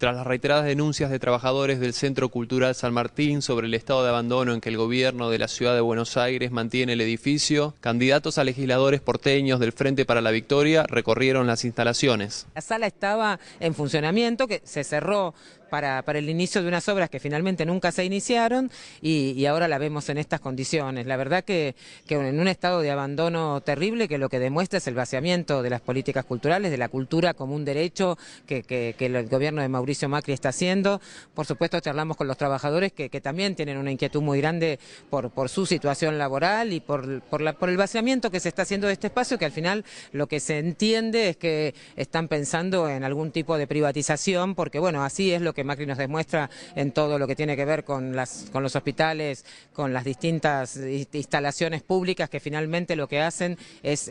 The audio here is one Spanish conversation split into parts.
Tras las reiteradas denuncias de trabajadores del Centro Cultural San Martín sobre el estado de abandono en que el gobierno de la ciudad de Buenos Aires mantiene el edificio, candidatos a legisladores porteños del Frente para la Victoria recorrieron las instalaciones. La sala estaba en funcionamiento, que se cerró para, el inicio de unas obras que finalmente nunca se iniciaron y, ahora la vemos en estas condiciones. La verdad que, en un estado de abandono terrible que lo que demuestra es el vaciamiento de las políticas culturales, de la cultura como un derecho que, el gobierno de Mauricio Macri está haciendo. Por supuesto, charlamos con los trabajadores que, también tienen una inquietud muy grande por, por su situación laboral y por, por, la, por el vaciamiento que se está haciendo de este espacio, que al final lo que se entiende es que están pensando en algún tipo de privatización, porque bueno, así es lo que que Macri nos demuestra en todo lo que tiene que ver con, los hospitales, con las distintas instalaciones públicas que finalmente lo que hacen es,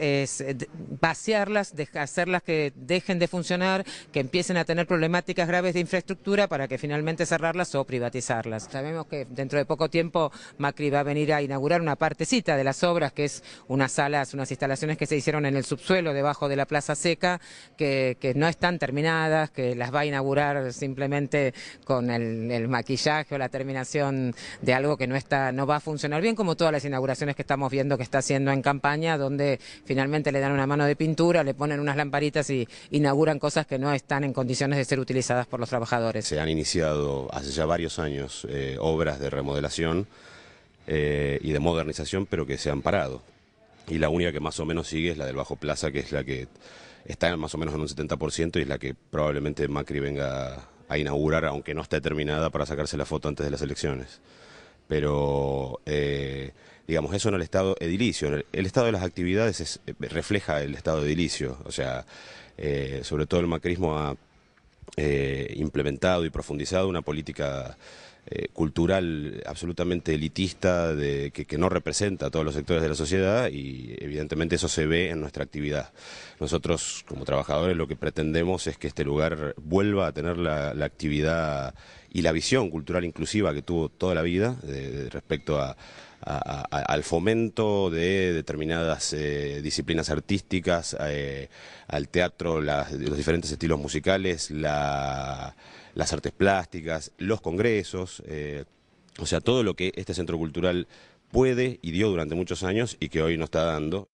vaciarlas, hacerlas que dejen de funcionar, que empiecen a tener problemáticas graves de infraestructura para que finalmente cerrarlas o privatizarlas. Sabemos que dentro de poco tiempo Macri va a venir a inaugurar una partecita de las obras, que es unas salas, unas instalaciones que se hicieron en el subsuelo debajo de la Plaza Seca, que no están terminadas, que las va a inaugurar simplemente con el, maquillaje o la terminación de algo que no está, no va a funcionar bien, como todas las inauguraciones que estamos viendo que está haciendo en campaña, donde finalmente le dan una mano de pintura, le ponen unas lamparitas y inauguran cosas que no están en condiciones de ser utilizadas por los trabajadores. Se han iniciado hace ya varios años eh, obras de remodelación eh, y de modernización, pero que se han parado. Y la única que más o menos sigue es la del Bajo Plaza, que es la que está más o menos en un 70% y es la que probablemente Macri venga a inaugurar, aunque no esté terminada, para sacarse la foto antes de las elecciones. Pero, eh, digamos, eso en el estado edilicio. El, estado de las actividades eh, refleja el estado edilicio. O sea, eh, sobre todo el macrismo ha implementado y profundizado una política eh, cultural absolutamente elitista de, que, no representa a todos los sectores de la sociedad y evidentemente eso se ve en nuestra actividad. Nosotros como trabajadores lo que pretendemos es que este lugar vuelva a tener la, actividad y la visión cultural inclusiva que tuvo toda la vida eh, respecto al fomento de determinadas eh, disciplinas artísticas, al teatro, los diferentes estilos musicales, la las artes plásticas, los congresos, eh, o sea, todo lo que este centro cultural puede y dio durante muchos años y que hoy no está dando.